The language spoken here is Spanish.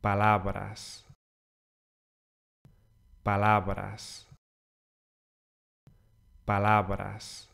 palabras, palabras, palabras.